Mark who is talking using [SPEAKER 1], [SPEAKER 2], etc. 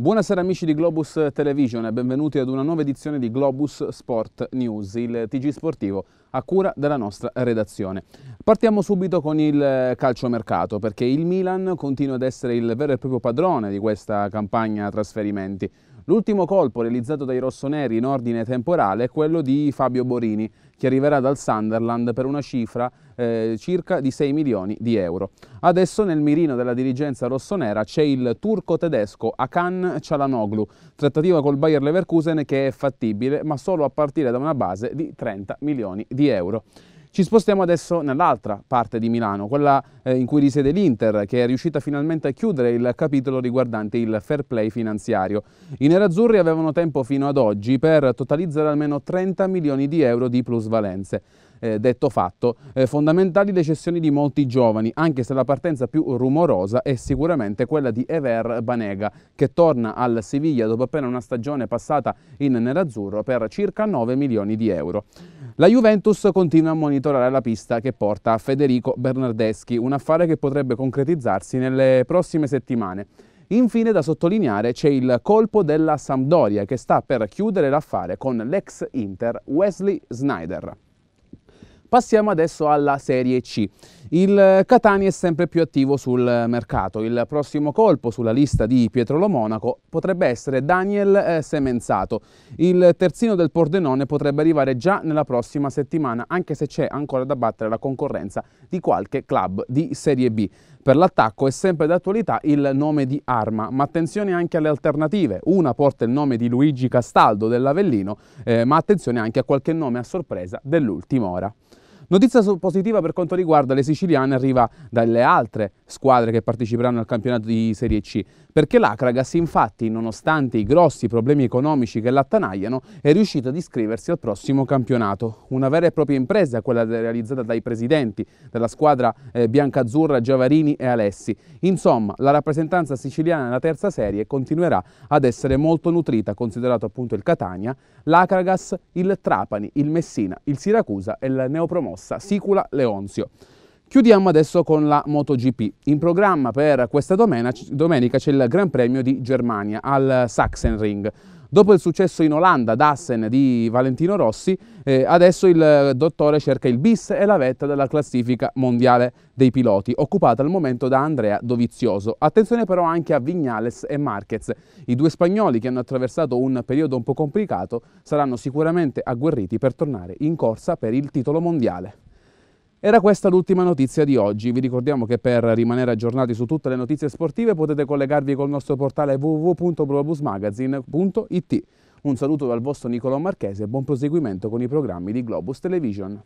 [SPEAKER 1] Buonasera amici di Globus Television e benvenuti ad una nuova edizione di Globus Sport News, il TG sportivo a cura della nostra redazione. Partiamo subito con il calciomercato perché il Milan continua ad essere il vero e proprio padrone di questa campagna trasferimenti. L'ultimo colpo realizzato dai rossoneri in ordine temporale è quello di Fabio Borini, che arriverà dal Sunderland per una cifra eh, circa di 6 milioni di euro. Adesso nel mirino della dirigenza rossonera c'è il turco tedesco Akan Cialanoglu, trattativa col Bayer Leverkusen che è fattibile, ma solo a partire da una base di 30 milioni di euro. Ci spostiamo adesso nell'altra parte di Milano, quella eh, in cui risiede l'Inter, che è riuscita finalmente a chiudere il capitolo riguardante il fair play finanziario. I nerazzurri avevano tempo fino ad oggi per totalizzare almeno 30 milioni di euro di plusvalenze eh, detto fatto. Eh, fondamentali le cessioni di molti giovani, anche se la partenza più rumorosa è sicuramente quella di Ever Banega, che torna al Siviglia dopo appena una stagione passata in nerazzurro per circa 9 milioni di euro. La Juventus continua a monitorare la pista che porta a Federico Bernardeschi, un affare che potrebbe concretizzarsi nelle prossime settimane. Infine da sottolineare c'è il colpo della Sampdoria che sta per chiudere l'affare con l'ex Inter Wesley Snyder. Passiamo adesso alla Serie C. Il eh, Catania è sempre più attivo sul mercato. Il prossimo colpo sulla lista di Pietro Lomonaco potrebbe essere Daniel eh, Semenzato. Il terzino del Pordenone potrebbe arrivare già nella prossima settimana, anche se c'è ancora da battere la concorrenza di qualche club di Serie B. Per l'attacco è sempre d'attualità il nome di Arma, ma attenzione anche alle alternative. Una porta il nome di Luigi Castaldo dell'Avellino, eh, ma attenzione anche a qualche nome a sorpresa dell'ultima ora. Notizia positiva per quanto riguarda le siciliane arriva dalle altre squadre che parteciperanno al campionato di Serie C, perché l'Acragas infatti, nonostante i grossi problemi economici che l'attanagliano, è riuscita ad iscriversi al prossimo campionato. Una vera e propria impresa quella realizzata dai presidenti della squadra eh, biancazzurra Giavarini e Alessi. Insomma, la rappresentanza siciliana nella terza serie continuerà ad essere molto nutrita, considerato appunto il Catania, l'Acragas, il Trapani, il Messina, il Siracusa e il Neopromosso. Sicula Leonzio. Chiudiamo adesso con la MotoGP. In programma per questa domenica c'è il Gran Premio di Germania al Sachsenring. Dopo il successo in Olanda ad Assen di Valentino Rossi, eh, adesso il dottore cerca il bis e la vetta della classifica mondiale dei piloti, occupata al momento da Andrea Dovizioso. Attenzione però anche a Vignales e Marquez. I due spagnoli che hanno attraversato un periodo un po' complicato saranno sicuramente agguerriti per tornare in corsa per il titolo mondiale. Era questa l'ultima notizia di oggi, vi ricordiamo che per rimanere aggiornati su tutte le notizie sportive potete collegarvi col nostro portale www.globusmagazine.it. Un saluto dal vostro Nicolò Marchese e buon proseguimento con i programmi di Globus Television.